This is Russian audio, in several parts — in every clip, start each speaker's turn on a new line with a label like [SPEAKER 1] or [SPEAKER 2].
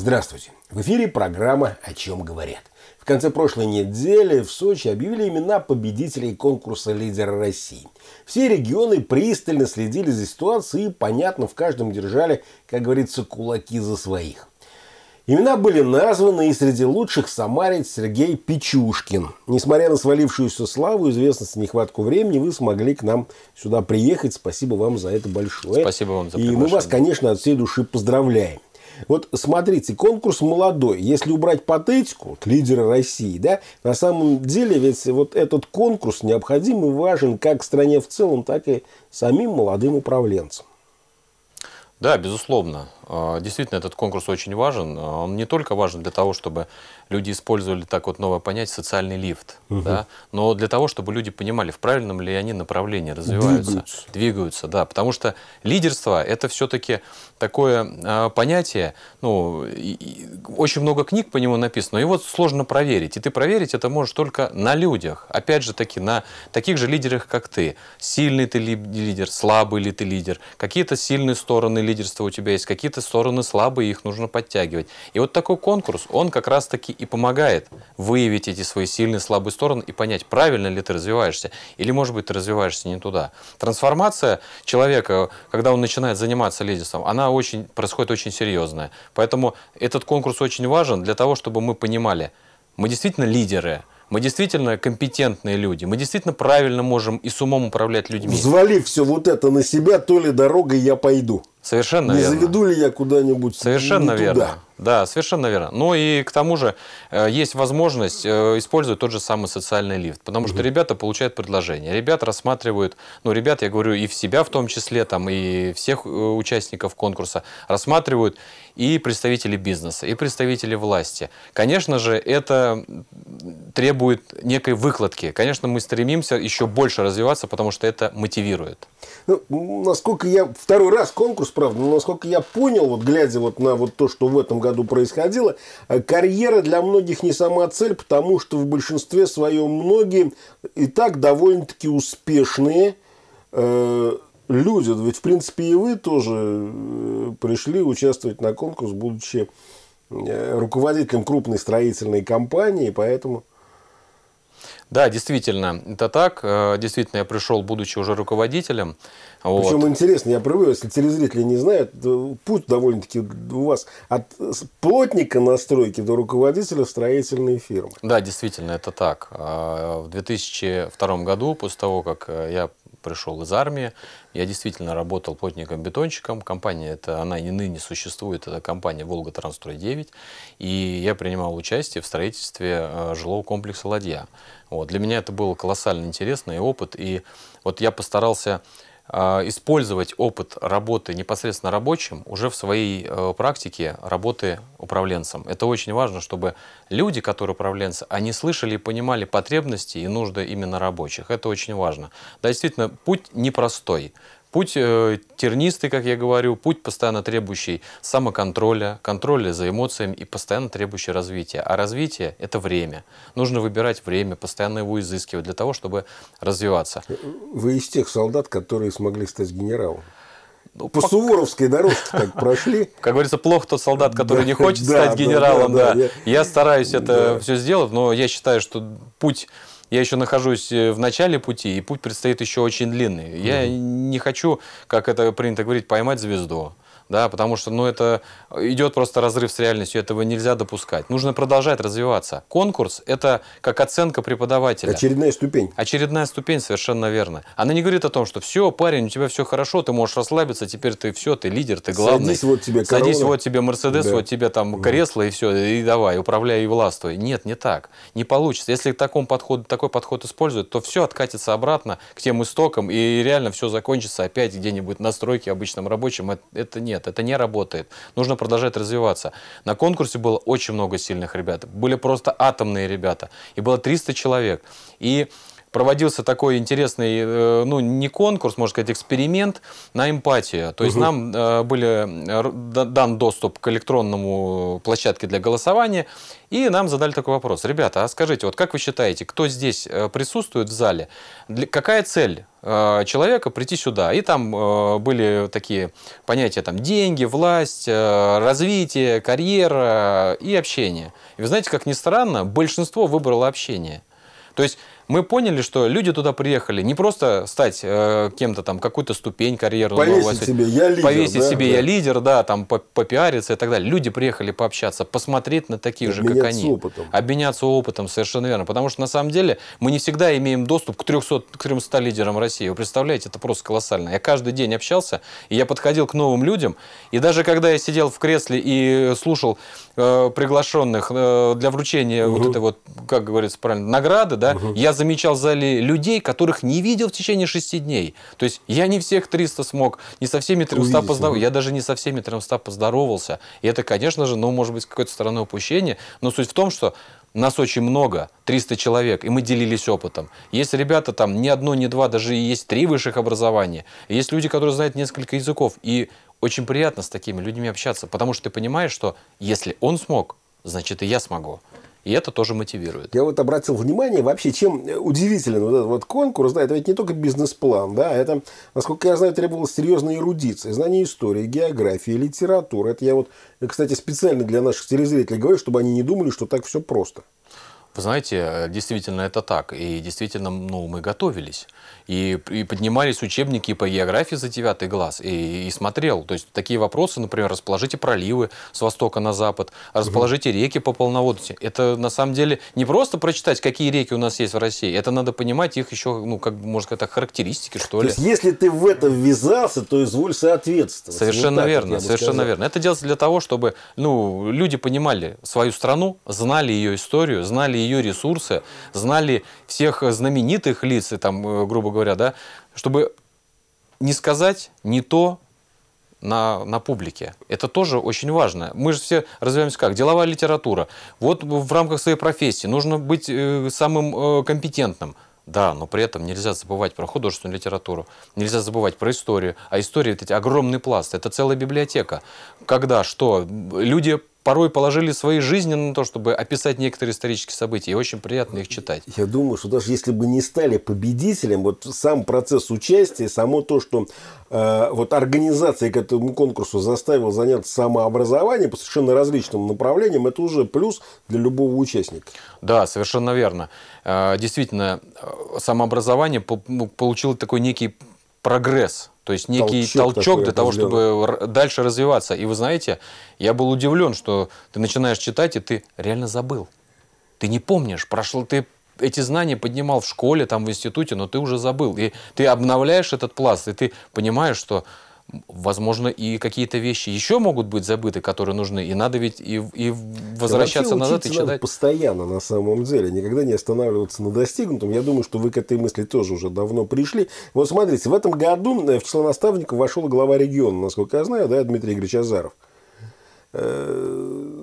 [SPEAKER 1] Здравствуйте! В эфире программа «О чем говорят». В конце прошлой недели в Сочи объявили имена победителей конкурса «Лидеры России». Все регионы пристально следили за ситуацией и, понятно, в каждом держали, как говорится, кулаки за своих. Имена были названы, и среди лучших самарец Сергей Печушкин. Несмотря на свалившуюся славу, известность и нехватку времени, вы смогли к нам сюда приехать. Спасибо вам за это большое. Спасибо вам за приглашение. И мы вас, конечно, от всей души поздравляем. Вот смотрите, конкурс молодой. Если убрать патетику, вот, лидера России, да, на самом деле ведь вот этот конкурс необходим и важен как стране в целом, так и самим молодым управленцам.
[SPEAKER 2] Да, безусловно. А, действительно, этот конкурс очень важен. А, он не только важен для того, чтобы люди использовали так вот новое понятие «социальный лифт», угу. да, но для того, чтобы люди понимали, в правильном ли они направлении развиваются. Двигаются. Двигаются, да. Потому что лидерство – это все-таки такое а, понятие, ну, и, и очень много книг по нему написано, но его сложно проверить. И ты проверить это можешь только на людях. Опять же таки, на таких же лидерах, как ты. Сильный ты лидер, слабый ли ты лидер, какие-то сильные стороны лидерства у тебя есть, какие-то эти стороны слабые, их нужно подтягивать. И вот такой конкурс, он как раз-таки и помогает выявить эти свои сильные, слабые стороны и понять, правильно ли ты развиваешься, или, может быть, ты развиваешься не туда. Трансформация человека, когда он начинает заниматься лидерством, она очень, происходит очень серьезная. Поэтому этот конкурс очень важен для того, чтобы мы понимали, мы действительно лидеры, мы действительно компетентные люди, мы действительно правильно можем и с умом управлять людьми.
[SPEAKER 1] Взвалив все вот это на себя, то ли дорогой я пойду. Совершенно не верно. заведу ли я куда-нибудь Совершенно не верно. Туда.
[SPEAKER 2] Да, совершенно верно. Ну и к тому же э, есть возможность э, использовать тот же самый социальный лифт, потому что ребята получают предложение, ребят рассматривают, ну ребят, я говорю, и в себя в том числе, там и всех э, участников конкурса рассматривают и представители бизнеса, и представители власти. Конечно же, это требует некой выкладки. Конечно, мы стремимся еще больше развиваться, потому что это мотивирует.
[SPEAKER 1] Ну, насколько я второй раз конкурс вопрос, правда, но насколько я понял, вот глядя вот на вот то, что в этом году происходило, э, карьера для многих не сама цель, потому что в большинстве своем многие и так довольно-таки успешные э, люди. Ведь, в принципе, и вы тоже э, пришли участвовать на конкурс, будучи э, руководителем крупной строительной компании, поэтому
[SPEAKER 2] да, действительно, это так. Э, действительно, я пришел, будучи уже руководителем. Причем вот.
[SPEAKER 1] интересно, я привык, если телезрители не знают, э, путь довольно-таки у вас от плотника настройки до руководителя строительной фирмы.
[SPEAKER 2] Да, действительно, это так. А, в 2002 году, после того, как э, я пришел из армии. Я действительно работал плотником-бетонщиком. Компания, это, она и ныне существует, это компания «Волга Трансстрой 9». И я принимал участие в строительстве э, жилого комплекса «Ладья». Вот. Для меня это было колоссально интересно и опыт. И вот я постарался а, использовать опыт работы непосредственно рабочим уже в своей э, практике работы управленцем. Это очень важно, чтобы люди, которые управленцы, они слышали и понимали потребности и нужды именно рабочих. Это очень важно. Да, действительно, путь непростой. Путь э, тернистый, как я говорю, путь, постоянно требующий самоконтроля, контроля за эмоциями и постоянно требующий развития. А развитие – это время. Нужно выбирать время, постоянно его изыскивать для того, чтобы развиваться.
[SPEAKER 1] Вы из тех солдат, которые смогли стать генералом. Ну, по, по суворовской дорожке так прошли. Как говорится, плохо тот солдат,
[SPEAKER 2] который да, не хочет да, стать генералом. Да, да, да. Я... я стараюсь это да. все сделать, но я считаю, что путь я еще нахожусь э, в начале пути, и путь предстоит еще очень длинный. Я mm-hmm. не хочу, как это принято говорить, поймать звезду да, потому что, ну, это э, идет просто разрыв с реальностью, этого нельзя допускать. Нужно продолжать развиваться. Конкурс – это как оценка преподавателя. Очередная ступень. Очередная ступень, совершенно верно. Она не говорит о том, что все, парень, у тебя все хорошо, ты можешь расслабиться, теперь ты все, ты лидер, ты главный. Садись, вот тебе корона. Садись, вот тебе Мерседес, да. вот тебе там кресло и все, и давай, управляй и властвуй. Нет, не так, не получится. Если таком подход, такой подход используют, то все откатится обратно к тем истокам, и реально все закончится опять где-нибудь на стройке обычном рабочем. Э, это это нет, это не работает. Нужно продолжать развиваться. На конкурсе было очень много сильных ребят. Были просто атомные ребята. И было 300 человек. И проводился такой интересный, э, ну, не конкурс, можно сказать, эксперимент на эмпатию. То есть угу. нам э, были э, дан доступ к электронному площадке для голосования, и нам задали такой вопрос. Ребята, а скажите, вот как вы считаете, кто здесь э, присутствует в зале, какая цель человека прийти сюда. И там э, были такие понятия, там, деньги, власть, э, развитие, карьера и общение. И вы знаете, как ни странно, большинство выбрало общение. То есть мы поняли, что люди туда приехали не просто стать э, кем-то там, какую-то ступень карьеру. Повесить себе «я лидер». Повесить да, себе да. «я лидер», да, там попиариться и так далее. Люди приехали пообщаться, посмотреть на таких же, как они. опытом. Обменяться опытом, совершенно верно. Потому что на самом деле мы не всегда имеем доступ к 300, к 300 лидерам России. Вы представляете, это просто колоссально. Я каждый день общался, и я подходил к новым людям. И даже когда я сидел в кресле и слушал э, приглашенных э, для вручения угу. вот этой вот, как говорится правильно, награды, да, угу. я замечал в зале людей, которых не видел в течение шести дней. То есть я не всех 300 смог, не со всеми 300 поздоровался. Я даже не со всеми 300 поздоровался. И это, конечно же, ну, может быть, какое то стороны упущение. Но суть в том, что нас очень много, 300 человек, и мы делились опытом. Есть ребята там ни одно, ни два, даже есть три высших образования. Есть люди, которые знают несколько языков. И очень приятно с такими людьми общаться, потому что ты понимаешь, что если он смог, значит и я смогу. И это тоже мотивирует.
[SPEAKER 1] Я вот обратил внимание вообще, чем э, удивителен вот этот вот конкурс. Да, это ведь не только бизнес-план, да, а это, насколько я знаю, требовалось серьезная эрудиция, знание истории, географии, литературы. Это я вот, э, кстати, специально для наших телезрителей говорю, чтобы они не думали, что так все просто.
[SPEAKER 2] Вы знаете, э, действительно это так. И действительно, ну, мы готовились. И, и поднимались учебники по географии за девятый глаз. И, и смотрел. То есть такие вопросы, например, расположите проливы с востока на запад, расположите угу. реки по полноводности. Это на самом деле не просто прочитать, какие реки у нас есть в России. Это надо понимать их еще, ну, как можно сказать, так, характеристики, что то ли. Есть,
[SPEAKER 1] если ты в это ввязался, то изволь соответствовать. Совершенно вот верно, совершенно сказал.
[SPEAKER 2] верно. Это делается для того, чтобы ну, люди понимали свою страну, знали ее историю, знали ее ресурсы, знали всех знаменитых лиц, и там, э, грубо говоря, да, чтобы не сказать не то, на, на публике. Это тоже очень важно. Мы же все развиваемся как? Деловая литература. Вот в рамках своей профессии нужно быть э, самым э, компетентным. Да, но при этом нельзя забывать про художественную литературу, нельзя забывать про историю. А история – это огромный пласт, это целая библиотека. Когда, что, люди порой положили свои жизни на то, чтобы описать некоторые исторические события. И очень приятно их читать.
[SPEAKER 1] Я думаю, что даже если бы не стали победителем, вот сам процесс участия, само то, что э, вот организация к этому конкурсу заставила заняться самообразованием по совершенно различным направлениям, это уже плюс для любого участника.
[SPEAKER 2] Да, совершенно верно. Э, действительно, э, самообразование ну, получило такой некий прогресс, то есть некий толчок, толчок для того, чтобы дальше развиваться. И вы знаете, я был удивлен, что ты начинаешь читать, и ты реально забыл. Ты не помнишь, прошло, ты эти знания поднимал в школе, там, в институте, но ты уже забыл. И ты обновляешь этот пласт, и ты понимаешь, что возможно, и какие-то вещи еще могут быть забыты, которые нужны, и надо ведь и, и возвращаться да, назад и читать. Надо
[SPEAKER 1] постоянно, на самом деле, никогда не останавливаться на достигнутом. Я думаю, что вы к этой мысли тоже уже давно пришли. Вот смотрите, в этом году э, в число наставников вошел глава региона, насколько я знаю, да, Дмитрий Игоревич Азаров. Э,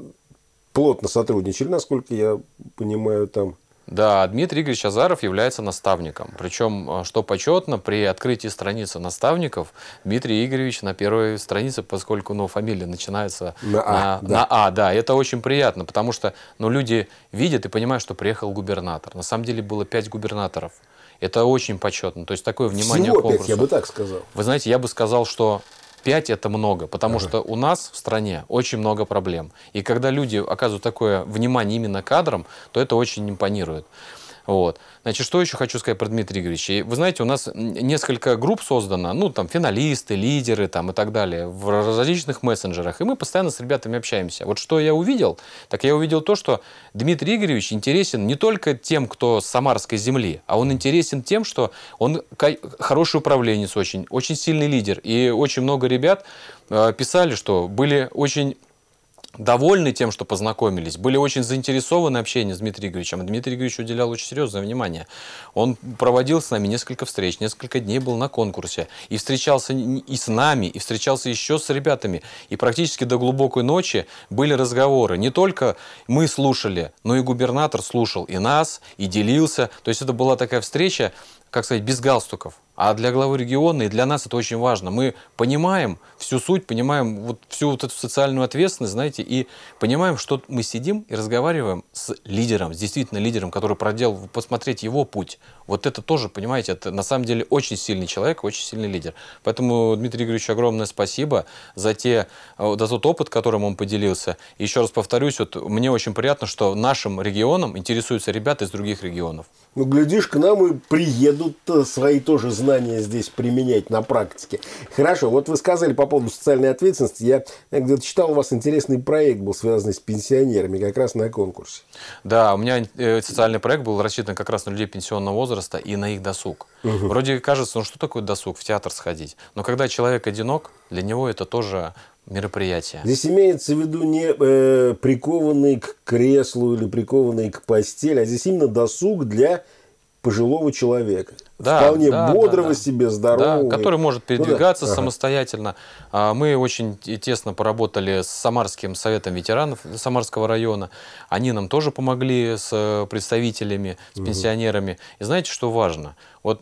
[SPEAKER 1] плотно сотрудничали, насколько я понимаю, там
[SPEAKER 2] да, Дмитрий Игоревич Азаров является наставником. Причем, э, что почетно, при открытии страницы наставников Дмитрий Игоревич на первой странице, поскольку ну, фамилия начинается на, а, на, а, да. на А. Да, это очень приятно, потому что ну, люди видят и понимают, что приехал губернатор. На самом деле было пять губернаторов. Это очень почетно. То есть такое внимание Всего к образу. я бы так сказал. Вы знаете, я бы сказал, что 5 это много, потому ага. что у нас в стране очень много проблем. И когда люди оказывают такое внимание именно кадрам, то это очень импонирует. Вот. Значит, что еще хочу сказать про Дмитрия Игоревича. Вы знаете, у нас несколько групп создано, ну, там, финалисты, лидеры там, и так далее, в различных мессенджерах, и мы постоянно с ребятами общаемся. Вот что я увидел, так я увидел то, что Дмитрий Игоревич интересен не только тем, кто с Самарской земли, а он интересен тем, что он хороший управленец очень, очень сильный лидер, и очень много ребят э, писали, что были очень довольны тем, что познакомились, были очень заинтересованы общением с Дмитрием Игоревичем. А Дмитрий Игоревич уделял очень серьезное внимание. Он проводил с нами несколько встреч, несколько дней был на конкурсе, и встречался и с нами, и встречался еще с ребятами. И практически до глубокой ночи были разговоры. Не только мы слушали, но и губернатор слушал и нас, и делился. То есть это была такая встреча, как сказать, без галстуков. А для главы региона и для нас это очень важно. Мы понимаем всю суть, понимаем вот всю вот эту социальную ответственность, знаете, и понимаем, что мы сидим и разговариваем с лидером, с действительно лидером, который проделал, посмотреть его путь. Вот это тоже, понимаете, это на самом деле очень сильный человек, очень сильный лидер. Поэтому, Дмитрий Игоревич, огромное спасибо за, те, э, за тот опыт, которым он поделился. И еще раз повторюсь, вот мне очень приятно, что нашим регионом интересуются ребята из других регионов.
[SPEAKER 1] Ну, глядишь, к нам и приедут идут э, свои тоже знания здесь применять на практике. Хорошо, вот вы сказали по поводу социальной ответственности. Я, я где-то читал, у вас интересный проект был связан с пенсионерами, как раз на конкурсе.
[SPEAKER 2] Да, у меня э, социальный проект был рассчитан как раз на людей пенсионного возраста и на их досуг. Угу. Вроде кажется, ну что такое досуг, в театр сходить. Но когда человек одинок, для него это тоже мероприятие.
[SPEAKER 1] Здесь имеется в виду не э, прикованный к креслу или прикованный к постели, а здесь именно досуг для пожилого человека. Да, вполне да, бодрого да, да. себе, здорового. Да, который может передвигаться ну, да.
[SPEAKER 2] самостоятельно. Ага. Мы очень тесно поработали с Самарским советом ветеранов Самарского района. Они нам тоже помогли с э, представителями, с угу. пенсионерами. И знаете, что важно? Вот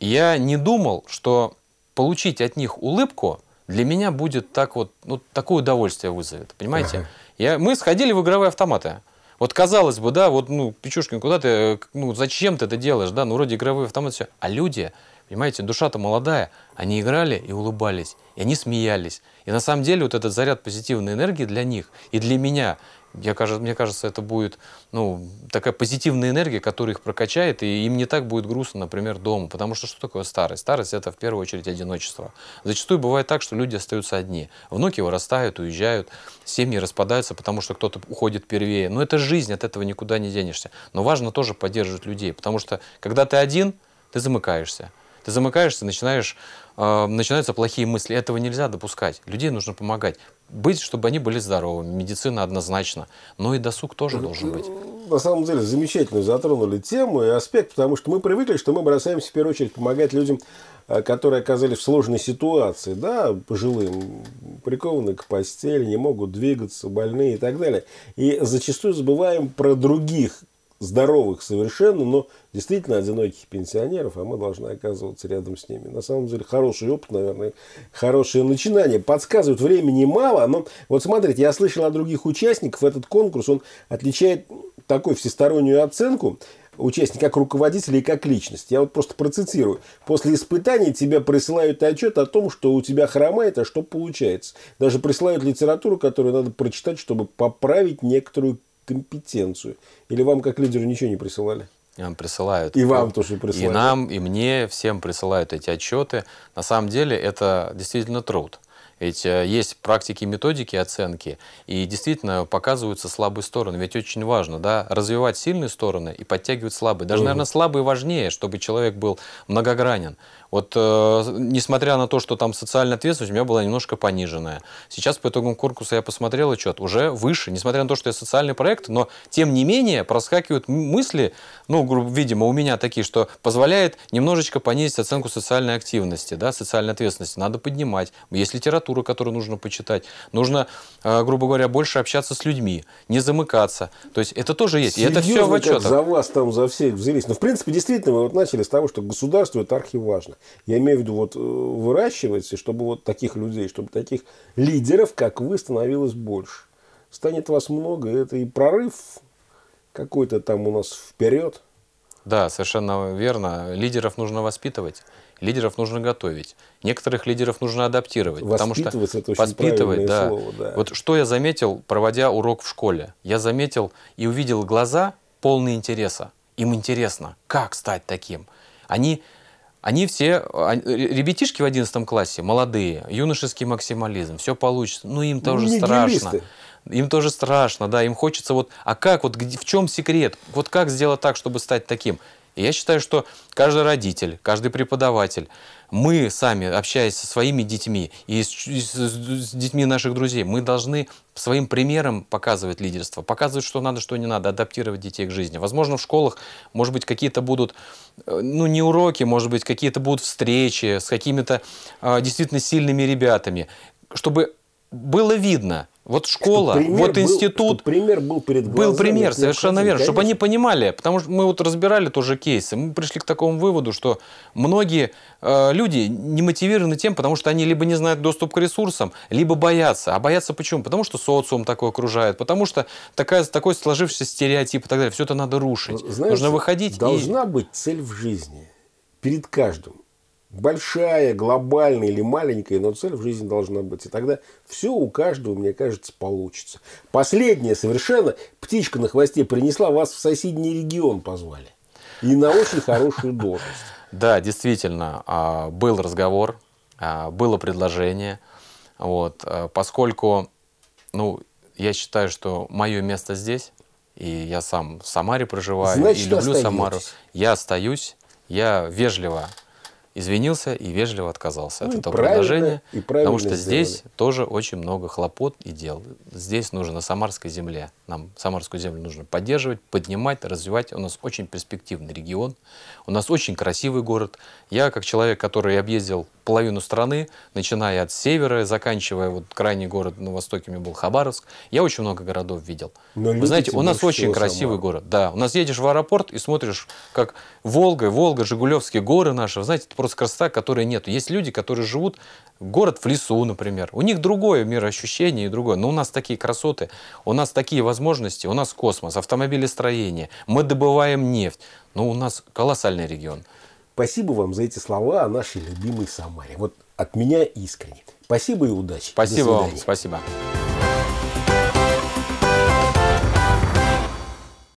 [SPEAKER 2] я не думал, что получить от них улыбку для меня будет так вот, ну, такое удовольствие вызовет. Понимаете? Ага. Я, мы сходили в игровые автоматы. Вот казалось бы, да, вот, ну, Печушкин, куда ты, э, ну, зачем ты это делаешь, да, ну, вроде игровые автоматы, все. А люди, Понимаете, душа-то молодая. Они играли и улыбались, и они смеялись. И на самом деле вот этот заряд позитивной энергии для них и для меня, я, мне кажется, это будет ну, такая позитивная энергия, которая их прокачает, и им не так будет грустно, например, дома. Потому что что такое старость? Старость – это в первую очередь одиночество. Зачастую бывает так, что люди остаются одни. Внуки вырастают, уезжают, семьи распадаются, потому что кто-то уходит первее. Но это жизнь, от этого никуда не денешься. Но важно тоже поддерживать людей, потому что когда ты один, ты замыкаешься. Ты замыкаешься, начинаешь, э, начинаются плохие мысли. Этого нельзя допускать. Людей нужно помогать. Быть, чтобы они были здоровыми. Медицина однозначно. Но и досуг тоже ну, должен быть.
[SPEAKER 1] На самом деле, замечательно затронули тему и аспект, потому что мы привыкли, что мы бросаемся в первую очередь помогать людям, э, которые оказались в сложной ситуации, да, пожилым, прикованы к постели, не могут двигаться, больные и так далее. И зачастую забываем про других, здоровых совершенно, но действительно одиноких пенсионеров, а мы должны оказываться рядом с ними. На самом деле хороший опыт, наверное, хорошее начинание. Подсказывают, времени мало, но вот смотрите, я слышал о других участников, этот конкурс, он отличает такую всестороннюю оценку, участник, как руководителя и как личность. Я вот просто процитирую. После испытаний тебя присылают отчет о том, что у тебя хромает, а что получается. Даже присылают литературу, которую надо прочитать, чтобы поправить некоторую компетенцию? Или вам как лидеру ничего не присылали?
[SPEAKER 2] Нам присылают. И вам тоже присылают. И нам, и мне, всем присылают эти отчеты. На самом деле это действительно труд. Ведь э, есть практики, методики оценки, и действительно показываются слабые стороны. Ведь очень важно да, развивать сильные стороны и подтягивать слабые. Даже, наверное, слабые важнее, чтобы человек был многогранен. Вот э, несмотря на то, что там социальная ответственность у меня была немножко пониженная. Сейчас по итогам конкурса я посмотрел отчет, уже выше, несмотря на то, что я социальный проект, но тем не менее проскакивают мысли, ну, видимо, у меня такие, что позволяет немножечко понизить оценку социальной активности, да, социальной ответственности. Надо поднимать. Есть литература литературу, которую нужно почитать. Нужно, э, грубо говоря, больше общаться с людьми, не замыкаться. То есть это тоже есть. Серьезно, и это все в отчетах. за
[SPEAKER 1] вас там за всех взялись. Но в принципе, действительно, мы вот начали с того, что государству это архив важно. Я имею в виду вот э, выращивать, чтобы вот таких людей, чтобы таких лидеров, как вы, становилось больше. Станет вас много, это и прорыв какой-то там у нас вперед.
[SPEAKER 2] Да, совершенно верно. Лидеров нужно воспитывать. Лидеров нужно готовить. Некоторых лидеров нужно адаптировать. Воспитывать, потому что это очень воспитывать, да. Слово, да. Вот что я заметил, проводя урок в школе. Я заметил и увидел глаза полные интереса. Им интересно, как стать таким. Они они все, а, ребятишки в 11 классе, молодые, юношеский максимализм, все получится. Но ну, им ну, тоже ну, страшно. Им тоже страшно, да, им хочется вот, а как, вот в чем секрет, вот как сделать так, чтобы стать таким? я считаю, что каждый родитель, каждый преподаватель, мы сами, общаясь со своими детьми и с, с, с детьми наших друзей, мы должны своим примером показывать лидерство, показывать, что надо, что не надо, адаптировать детей к жизни. Возможно, в школах, может быть, какие-то будут, э, ну, не уроки, может быть, какие-то будут встречи с какими-то э, действительно сильными ребятами, чтобы было видно – вот школа, вот институт.
[SPEAKER 1] Был, пример был перед глазами. Был пример, совершенно верно, чтобы они
[SPEAKER 2] понимали. Потому что мы вот разбирали тоже кейсы. Мы пришли к такому выводу, что многие э, люди не мотивированы тем, потому что они либо не знают доступ к ресурсам, либо боятся. А боятся почему? Потому что социум такой окружает, потому что такая, такой сложившийся стереотип и так далее. Все это надо рушить. Знаете, Нужно выходить. Должна
[SPEAKER 1] и... быть цель в жизни перед каждым. Большая, глобальная или маленькая, но цель в жизни должна быть. И тогда все у каждого, мне кажется, получится. Последнее совершенно. Птичка на хвосте принесла, вас в соседний регион позвали. И на очень хорошую должность.
[SPEAKER 2] Да, действительно, а, был разговор, а, было предложение. Вот, а, поскольку, ну, я считаю, что мое место здесь, и я сам в Самаре проживаю, Значит, и люблю остаетесь. Самару, я остаюсь, я вежливо извинился и вежливо отказался ну, от этого предложения, и потому что сделали. здесь тоже очень много хлопот и дел. Здесь нужно на Самарской земле, нам Самарскую землю нужно поддерживать, поднимать, развивать. У нас очень перспективный регион, у нас очень красивый город. Я, как человек, который объездил половину страны, начиная от севера, заканчивая вот крайний город на востоке, у меня был Хабаровск, я очень много городов видел. Но Вы знаете, у нас очень красивый Самара. город. Да, у нас едешь в аэропорт и смотришь, как Волга, Волга, Жигулевские горы наши, знаете, это просто красота, которой нет. Есть люди, которые живут город в лесу, например. У них другое мироощущение и другое. Но у нас такие красоты, у нас такие возможности, у нас космос, автомобилестроение, мы добываем нефть. Но ну, у нас колоссальный регион.
[SPEAKER 1] Спасибо вам за эти слова о нашей любимой Самаре. Вот от меня искренне. Спасибо и удачи. Спасибо вам.
[SPEAKER 2] Спасибо.